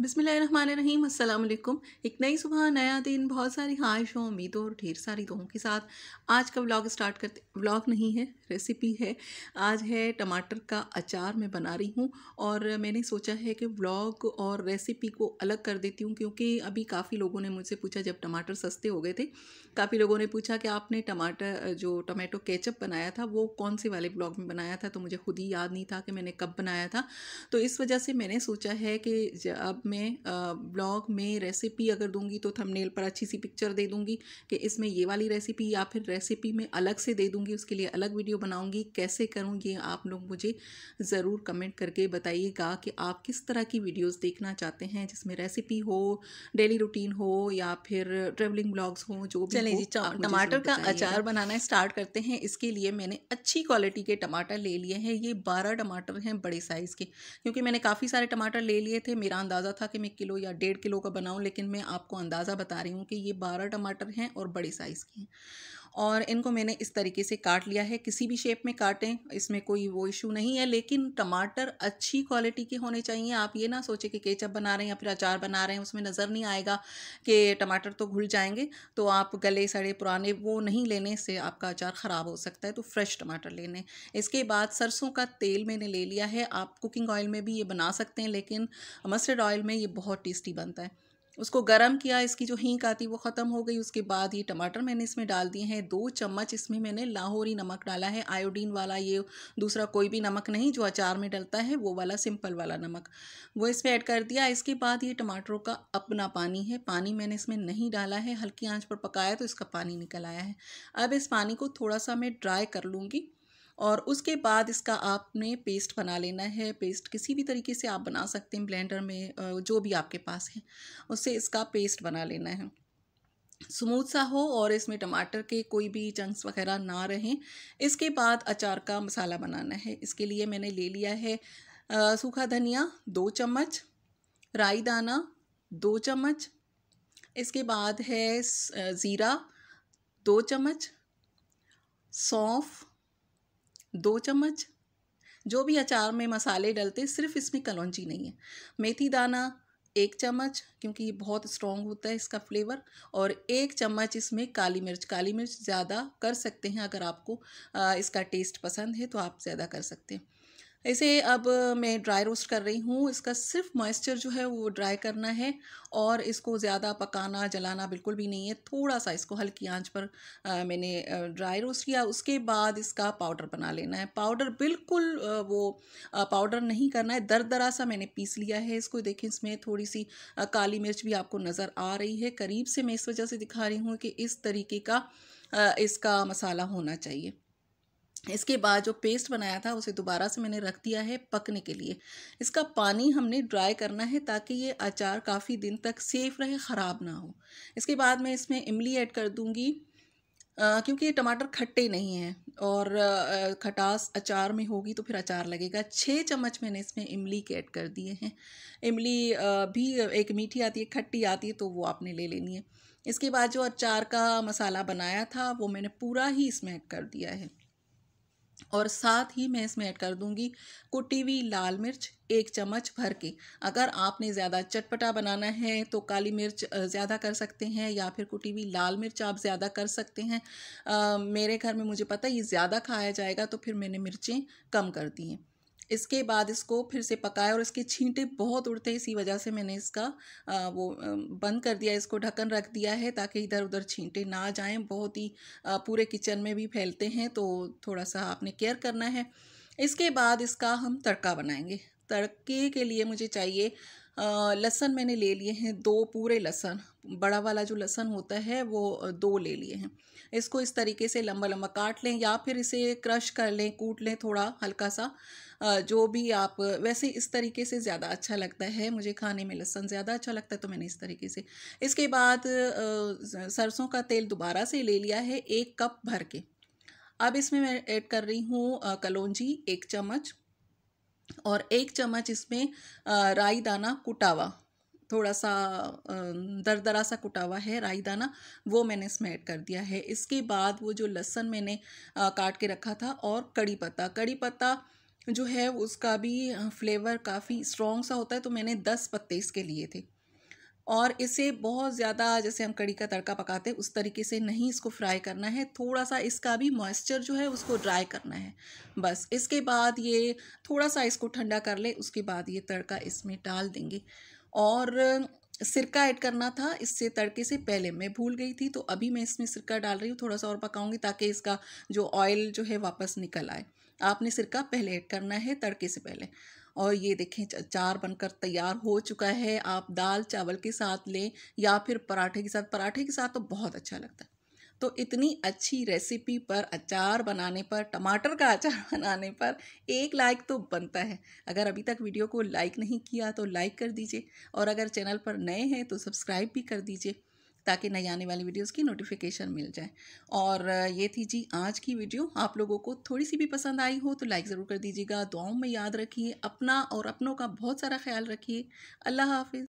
बिसमीम अल्लाम एक नई सुबह नया दिन बहुत सारी ख्वाहिशों उम्मीदों और ढेर सारी दुआओं के साथ आज का व्लॉग स्टार्ट करते व्लॉग नहीं है रेसिपी है आज है टमाटर का अचार मैं बना रही हूँ और मैंने सोचा है कि व्लॉग और रेसिपी को अलग कर देती हूँ क्योंकि अभी काफ़ी लोगों ने मुझसे पूछा जब टमाटर सस्ते हो गए थे काफ़ी लोगों ने पूछा कि आपने टमाटर जो टमाटो केचप बनाया था वो कौन से वाले ब्लॉग में बनाया था तो मुझे खुद ही याद नहीं था कि मैंने कब बनाया था तो इस वजह से मैंने सोचा है कि अब मैं ब्लॉग में रेसिपी अगर दूंगी तो थंबनेल पर अच्छी सी पिक्चर दे दूंगी कि इसमें ये वाली रेसिपी या फिर रेसिपी में अलग से दे दूंगी उसके लिए अलग वीडियो बनाऊंगी कैसे करूँ ये आप लोग मुझे ज़रूर कमेंट करके बताइएगा कि आप किस तरह की वीडियोज़ देखना चाहते हैं जिसमें रेसिपी हो डेली रूटीन हो या फिर ट्रेवलिंग ब्लॉग्स हो जो चले जी टमाटर का अचार बनाना स्टार्ट करते हैं इसके लिए मैंने अच्छी क्वालिटी के टमाटर ले लिए हैं ये बारह टमाटर हैं बड़े साइज़ के क्योंकि मैंने काफ़ी सारे टमाटर ले लिए थे मेरा अंदाज़ा था कि मैं किलो या डेढ़ किलो का बनाऊं लेकिन मैं आपको अंदाज़ा बता रही हूँ कि ये बारह टमाटर हैं और बड़े साइज़ के हैं और इनको मैंने इस तरीके से काट लिया है किसी भी शेप में काटें इसमें कोई वो इशू नहीं है लेकिन टमाटर अच्छी क्वालिटी के होने चाहिए आप ये ना सोचें कि केचप बना रहे हैं या फिर अचार बना रहे हैं उसमें नज़र नहीं आएगा कि टमाटर तो घुल जाएंगे तो आप गले सड़े पुराने वो नहीं लेने से आपका अचार ख़राब हो सकता है तो फ्रेश टमाटर लेने इसके बाद सरसों का तेल मैंने ले लिया है आप कुकिंग ऑयल में भी ये बना सकते हैं लेकिन मस्टर्ड ऑयल में ये बहुत टेस्टी बनता है उसको गर्म किया इसकी जो हींक आती वो ख़त्म हो गई उसके बाद ये टमाटर मैंने इसमें डाल दिए हैं दो चम्मच इसमें मैंने लाहौरी नमक डाला है आयोडीन वाला ये दूसरा कोई भी नमक नहीं जो अचार में डलता है वो वाला सिंपल वाला नमक वो इसमें ऐड कर दिया इसके बाद ये टमाटरों का अपना पानी है पानी मैंने इसमें नहीं डाला है हल्की आँच पर पकाया तो इसका पानी निकल आया है अब इस पानी को थोड़ा सा मैं ड्राई कर लूँगी और उसके बाद इसका आपने पेस्ट बना लेना है पेस्ट किसी भी तरीके से आप बना सकते हैं ब्लेंडर में जो भी आपके पास है उससे इसका पेस्ट बना लेना है स्मूथ सा हो और इसमें टमाटर के कोई भी चंक्स वगैरह ना रहें इसके बाद अचार का मसाला बनाना है इसके लिए मैंने ले लिया है सूखा धनिया दो चम्मच राई दाना दो चम्मच इसके बाद है ज़ीरा दो चम्मच सौंफ दो चम्मच जो भी अचार में मसाले डलते सिर्फ इसमें कलौची नहीं है मेथी दाना एक चम्मच क्योंकि ये बहुत स्ट्रॉन्ग होता है इसका फ्लेवर और एक चम्मच इसमें काली मिर्च काली मिर्च ज़्यादा कर सकते हैं अगर आपको इसका टेस्ट पसंद है तो आप ज़्यादा कर सकते हैं ऐसे अब मैं ड्राई रोस्ट कर रही हूँ इसका सिर्फ मॉइस्चर जो है वो ड्राई करना है और इसको ज़्यादा पकाना जलाना बिल्कुल भी नहीं है थोड़ा सा इसको हल्की आंच पर आ, मैंने ड्राई रोस्ट किया उसके बाद इसका पाउडर बना लेना है पाउडर बिल्कुल वो पाउडर नहीं करना है दर दरा सा मैंने पीस लिया है इसको देखें इसमें थोड़ी सी काली मिर्च भी आपको नज़र आ रही है करीब से मैं इस वजह से दिखा रही हूँ कि इस तरीके का इसका मसाला होना चाहिए इसके बाद जो पेस्ट बनाया था उसे दोबारा से मैंने रख दिया है पकने के लिए इसका पानी हमने ड्राई करना है ताकि ये अचार काफ़ी दिन तक सेफ़ रहे ख़राब ना हो इसके बाद मैं इसमें इमली ऐड कर दूँगी क्योंकि ये टमाटर खट्टे नहीं हैं और आ, खटास अचार में होगी तो फिर अचार लगेगा छः चम्मच मैंने इसमें इमली के ऐड कर दिए हैं इमली आ, भी एक मीठी आती है खट्टी आती है तो वो आपने ले लेनी है इसके बाद जो अचार का मसाला बनाया था वो मैंने पूरा ही इसमें ऐड कर दिया है और साथ ही मैं इसमें ऐड कर दूंगी कुटी हुई लाल मिर्च एक चम्मच भर के अगर आपने ज़्यादा चटपटा बनाना है तो काली मिर्च ज़्यादा कर सकते हैं या फिर कुटी हुई लाल मिर्च आप ज़्यादा कर सकते हैं आ, मेरे घर में मुझे पता ये ज़्यादा खाया जाएगा तो फिर मैंने मिर्चें कम कर दी हैं इसके बाद इसको फिर से पकाया और इसके छींटे बहुत उड़ते हैं इसी वजह से मैंने इसका आ, वो बंद कर दिया इसको ढक्कन रख दिया है ताकि इधर उधर छींटे ना जाएं बहुत ही आ, पूरे किचन में भी फैलते हैं तो थोड़ा सा आपने केयर करना है इसके बाद इसका हम तड़का बनाएंगे तड़के के लिए मुझे चाहिए लहसन मैंने ले लिए हैं दो पूरे लहसन बड़ा वाला जो लहसन होता है वो दो ले लिए हैं इसको इस तरीके से लंबा लंबा काट लें या फिर इसे क्रश कर लें कूट लें थोड़ा हल्का सा जो भी आप वैसे इस तरीके से ज़्यादा अच्छा लगता है मुझे खाने में लहसन ज़्यादा अच्छा लगता है तो मैंने इस तरीके से इसके बाद सरसों का तेल दोबारा से ले लिया है एक कप भर के अब इसमें मैं ऐड कर रही हूँ कलौजी एक चम्मच और एक चम्मच इसमें राई दाना कुटावा थोड़ा सा दरदरा सा कुटावा है राई दाना वो मैंने इसमें ऐड कर दिया है इसके बाद वो जो लहसन मैंने काट के रखा था और कड़ी पत्ता कड़ी पत्ता जो है उसका भी फ्लेवर काफ़ी स्ट्रॉन्ग सा होता है तो मैंने दस पत्ते इसके लिए थे और इसे बहुत ज़्यादा जैसे हम कड़ी का तड़का पकाते हैं उस तरीके से नहीं इसको फ्राई करना है थोड़ा सा इसका भी मॉइस्चर जो है उसको ड्राई करना है बस इसके बाद ये थोड़ा सा इसको ठंडा कर ले उसके बाद ये तड़का इसमें डाल देंगे और सिरका ऐड करना था इससे तड़के से पहले मैं भूल गई थी तो अभी मैं इसमें सिरका डाल रही हूँ थोड़ा सा और पकाऊंगी ताकि इसका जो ऑयल जो है वापस निकल आए आपने सिरका पहले ऐड करना है तड़के से पहले और ये देखें अचार बनकर तैयार हो चुका है आप दाल चावल के साथ लें या फिर पराठे के साथ पराठे के साथ तो बहुत अच्छा लगता है तो इतनी अच्छी रेसिपी पर अचार बनाने पर टमाटर का अचार बनाने पर एक लाइक तो बनता है अगर अभी तक वीडियो को लाइक नहीं किया तो लाइक कर दीजिए और अगर चैनल पर नए हैं तो सब्सक्राइब भी कर दीजिए ताकि नई आने वाली वीडियोस की नोटिफिकेशन मिल जाए और ये थी जी आज की वीडियो आप लोगों को थोड़ी सी भी पसंद आई हो तो लाइक ज़रूर कर दीजिएगा दुआओं में याद रखिए अपना और अपनों का बहुत सारा ख्याल रखिए अल्लाह हाफिज़